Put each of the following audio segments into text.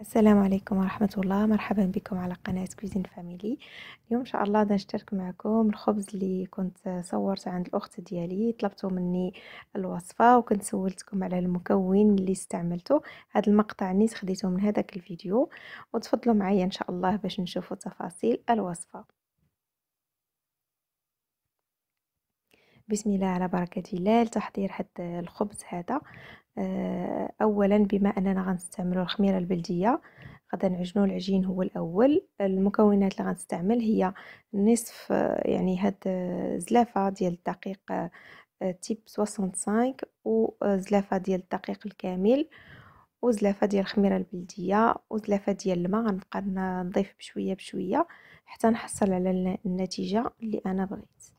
السلام عليكم ورحمة الله مرحبا بكم على قناة كوزين فاميلي اليوم إن شاء الله غادي نشترك معكم الخبز اللي كنت صورت عند الأخت ديالي طلبتو مني الوصفة وكنت سولتكم على المكون اللي استعملته هذا المقطع نيت خديته من هذاك الفيديو وتفضلوا معايا إن شاء الله باش نشوفوا تفاصيل الوصفة بسم الله على بركة الله لتحضير هاد الخبز هذا آه، اولا بما اننا غنستعملوا الخميره البلديه غادي نعجنوا العجين هو الاول المكونات اللي غنستعمل هي نصف آه، يعني هاد آه، زلافه ديال الدقيق تيب 65 وزلافه ديال الدقيق الكامل وزلافه ديال الخميره البلديه وزلافه ديال الماء غنبقى نضيف بشويه بشويه حتى نحصل على النتيجه اللي انا بغيت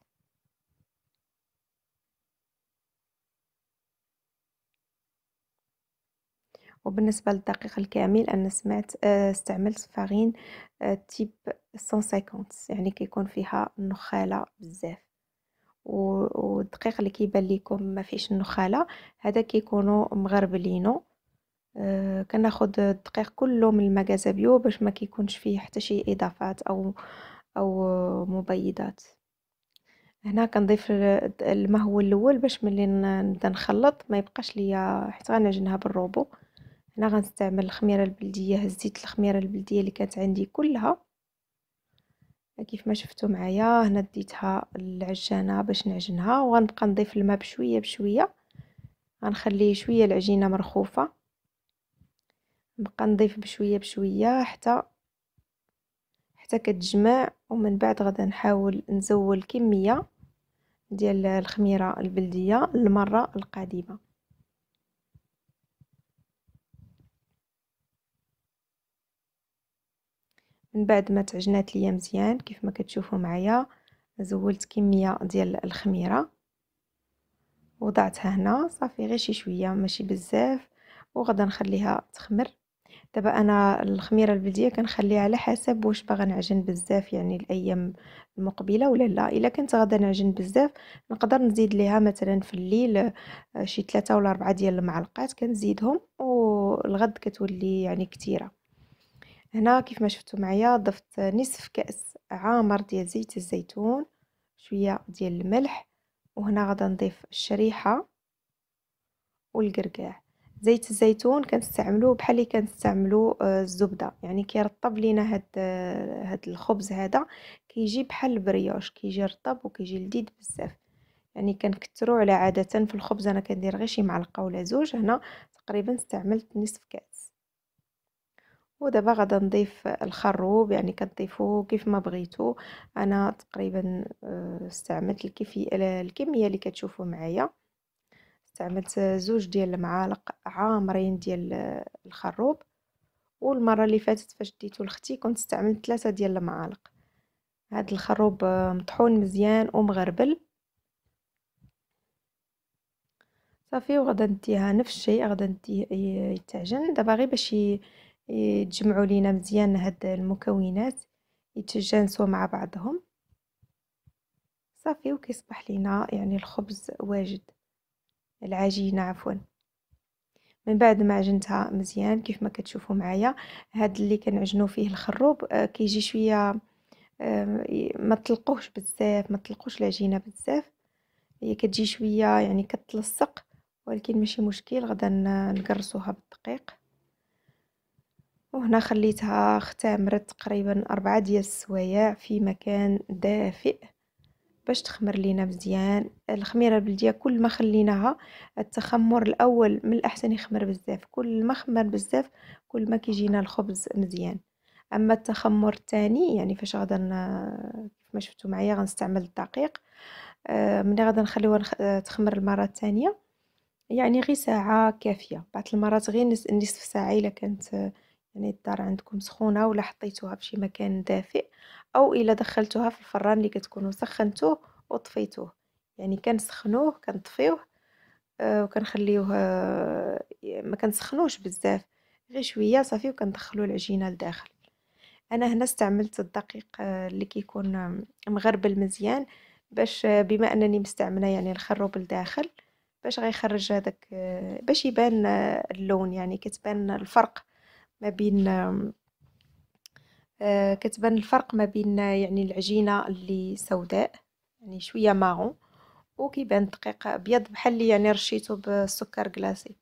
وبالنسبة للدقيق الكامل أنا سمعت آه، استعملت فارين آه، تيب 150 يعني كيكون فيها النخالة بزاف والدقيق اللي كيبان لكم ما فيش النخاله هذا كيكونوا مغربلينو أه كناخد الدقيق كله من المكازا بيو باش ما كيكونش فيه حتى شي اضافات او او مبيضات هنا كنضيف الماء هو الاول باش ملي نبدا نخلط ما يبقاش ليا حيت غنعجنها بالروبو هنا غنستعمل الخميره البلديه هزيت الخميره البلديه اللي كانت عندي كلها كيف ما شفتوا معايا هنا ديتها العجانه باش نعجنها وغنبقى نضيف الماء بشويه بشويه غنخلي شويه العجينه مرخوفه نبقى نضيف بشويه بشويه حتى حتى كتجمع ومن بعد غدا نحاول نزول كميه ديال الخميره البلديه المره القادمه من بعد ما تعجنات ليا مزيان كيف ما كتشوفوا معايا زولت كميه ديال الخميره وضعتها هنا صافي غير شي شويه ماشي بزاف وغدا نخليها تخمر دابا انا الخميره البلديه كنخليها على حسب واش باغا نعجن بزاف يعني الايام المقبله ولا لا الا كنت غدا نعجن بزاف نقدر نزيد ليها مثلا في الليل آه، شي ثلاثة ولا أربعة ديال المعلقات كنزيدهم والغد كتولي يعني كتيره هنا كيف ما شفتوا معايا ضفت نصف كأس عامر ديال زيت الزيتون شوية ديال الملح وهنا غادا نضيف الشريحة والقرقاع زيت الزيتون كنستعملوه بحال اللي كنستعملوا آه، الزبده يعني كيرطب لينا هاد آه، هاد الخبز هذا كيجي بحال البريوش كيجي رطب وكيجي لذيذ بزاف يعني كنكثروا على عاده في الخبز انا كندير غير شي معلقه ولا زوج هنا تقريبا استعملت نصف كاس ودابا غادا نضيف الخروب يعني كتضيفوه كيف ما بغيتو انا تقريبا آه، استعملت الكيفيه الكميه اللي كتشوفوا معايا استعملت زوج ديال المعالق عامرين ديال آه، الخروب والمره اللي فاتت فاش ديتو لختي كنت استعملت ثلاثة ديال المعالق هاد الخروب آه، مطحون مزيان ومغربل صافي وغادي نديها نفس الشيء غادا نديه يتعجن دابا غير باش يتجمعوا لينا مزيان هاد المكونات يتجانسوا مع بعضهم صافي وكيصبح لينا يعني الخبز واجد العجينه عفوا من بعد ما عجنتها مزيان كيف ما كتشوفوا معايا هاد اللي كنعجنوا فيه الخروب آه، كيجي شويه ما تلقوهش بزاف ما تلقوش العجينه بزاف هي كتجي شويه يعني كتلصق ولكن ماشي مشكل غدا نقرصوها بالدقيق وهنا خليتها اختمرت تقريبا أربعة ديال السوايع في مكان دافئ باش تخمر لينا مزيان الخميره البلديه كل ما خليناها التخمر الاول من الاحسن يخمر بزاف كل ما خمر بزاف كل ما كيجينا الخبز مزيان اما التخمر الثاني يعني فاش غادا كيف ما شفتوا معايا غنستعمل الدقيق آه، ملي غادا نخليوها تخمر المره الثانيه يعني غير ساعه كافيه بعض المرات غير نصف ساعه الا كانت يعني الدار عندكم سخونه ولا حطيتوها في شي مكان دافئ او الا دخلتوها في الفران اللي كتكونوا سخنتوه وطفيتوه يعني كنسخنوه كنطفيوه آه وكنخليوه آه ما كنسخنوش بزاف غير شويه صافي وكندخلوا العجينه لداخل انا هنا استعملت الدقيق آه، اللي كيكون مغربل مزيان باش آه، بما انني مستعمله يعني الخروب لداخل باش غيخرج هذاك آه، باش يبان اللون يعني كتبان الفرق ما بين آه، آه، كتبان الفرق ما بين آه، يعني العجينه اللي سوداء يعني شويه مارون وكيبان دقيق ابيض بحال اللي يعني رشيتو بالسكر كلاصي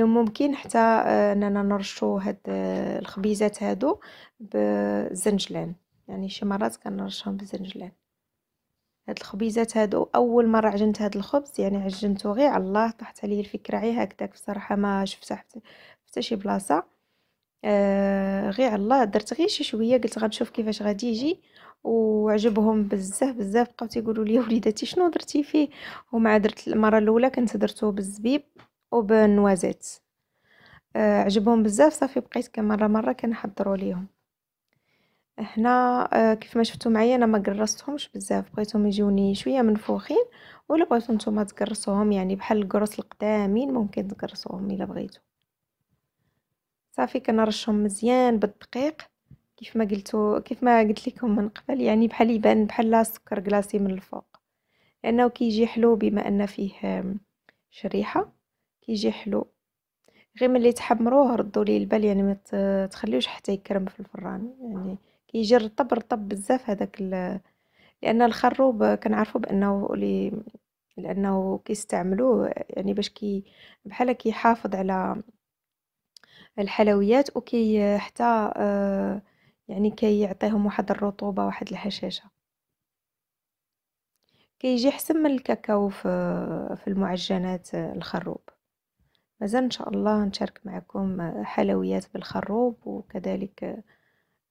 ممكن حتى اننا نرشو هاد الخبيزات هادو بالزنجلان يعني شي مرات كنرشهم بالزنجلان هاد الخبيزات هادو اول مره عجنت هاد الخبز يعني عجنته غير على الله طاحت عليا الفكره غير هكذاك بصراحه ما شفتها حتى حتى شي بلاصه آه غير الله درت غير شي شويه قلت غنشوف كيفاش غادي يجي وعجبهم بزاف بزاف بقاو تيقولوا لي وليداتي شنو درتي فيه ومع درت المره الاولى كنت درتو بالزبيب وبالنوازات آه عجبهم بزاف صافي بقيت كمره مره كنحضروا ليهم هنا آه كيف ما شفتوا معايا انا ما قرصتهمش بزاف بغيتهم يجوني شويه منفوخين ولا بغيتو نتوما تقرصوهم يعني بحال القرص القدامين ممكن تقرصوهم الا بغيتو صافي كنرشهم مزيان بالدقيق كيف ما قلتو كيف ما قلت لكم من قبل يعني بحال يبان بحال سكر كلاصي من الفوق لانه كيجي حلو بما ان فيه شريحه كيجي حلو غير ملي تحمروه ردوا ليه البال يعني ما تخليوش حتى يكرم في الفران يعني كيجي رطب رطب بزاف هذاك لان الخروب كنعرفوا بانه لانه كيستعملوه يعني باش كي بحال كيحافظ على الحلويات وكي حتى آه، يعني كيعطيهم يعطيهم واحد الرطوبه واحد كي كيجي حسن من الكاكاو في في المعجنات آه، الخروب مازال ان شاء الله نشارك معكم آه، حلويات بالخروب وكذلك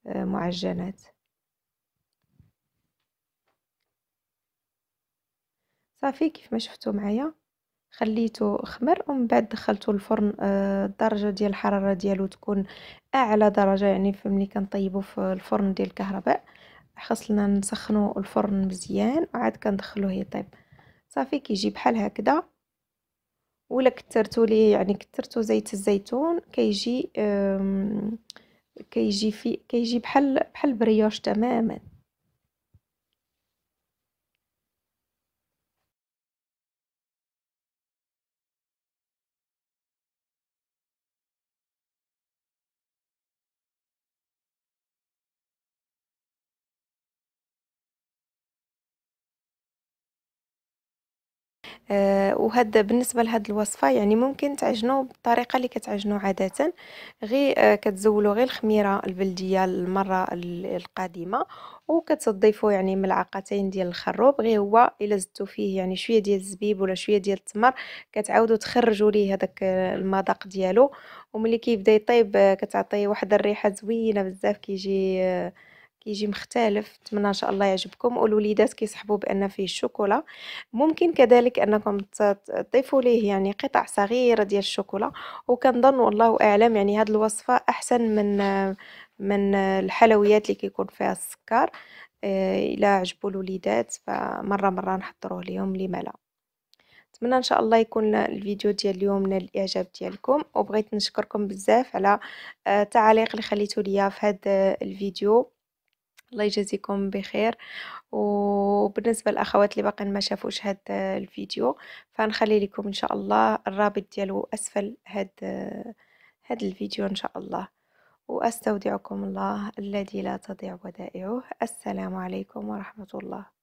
معجنات صافي كيف ما شفتوا معايا خليته خمر ومن بعد دخلته الفرن آه، الدرجه ديال الحراره ديالو تكون اعلى درجه يعني فملي كنطيبو في الفرن ديال الكهرباء خصنا نسخنو الفرن مزيان وعاد كندخلوه يطيب صافي كيجي بحال هكذا ولا كثرتو ليه يعني كثرتو زيت الزيتون كيجي كيجي في كيجي بحال بحال بريوش تماما آه، وهذا بالنسبه لهاد الوصفه يعني ممكن تعجنوا بالطريقه اللي كتعجنوا عاده غير آه، كتزولوا غير الخميره البلديه المره القديمه وكتضيفوا يعني ملعقتين ديال الخروب غير هو الا زدتوا فيه يعني شويه ديال الزبيب ولا شويه ديال التمر كتعاودوا تخرجوا ليه هذاك آه، المذاق ديالو وملي كيبدا يطيب كتعطيه واحد الريحه زوينه بزاف كيجي آه كيجي مختلف نتمنى ان شاء الله يعجبكم والوليدات كيسحبوا بان فيه الشوكولا ممكن كذلك انكم تضيفوا ليه يعني قطع صغيره ديال الشوكولا وكنظن والله اعلم يعني هذه الوصفه احسن من من الحلويات اللي كيكون فيها السكر آه، الا عجبوا الوليدات فمره مره نحضروه ليهم لما لا نتمنى ان شاء الله يكون الفيديو ديال اليوم نال الاعجاب ديالكم وبغيت نشكركم بزاف على آه، التعاليق اللي خليتوا ليا في هذا الفيديو الله يجازيكم بخير وبالنسبه للاخوات اللي باقين ما شافوش هذا الفيديو فنخلي لكم ان شاء الله الرابط ديالو اسفل هذا هذا الفيديو ان شاء الله واستودعكم الله الذي لا تضيع ودائعه السلام عليكم ورحمه الله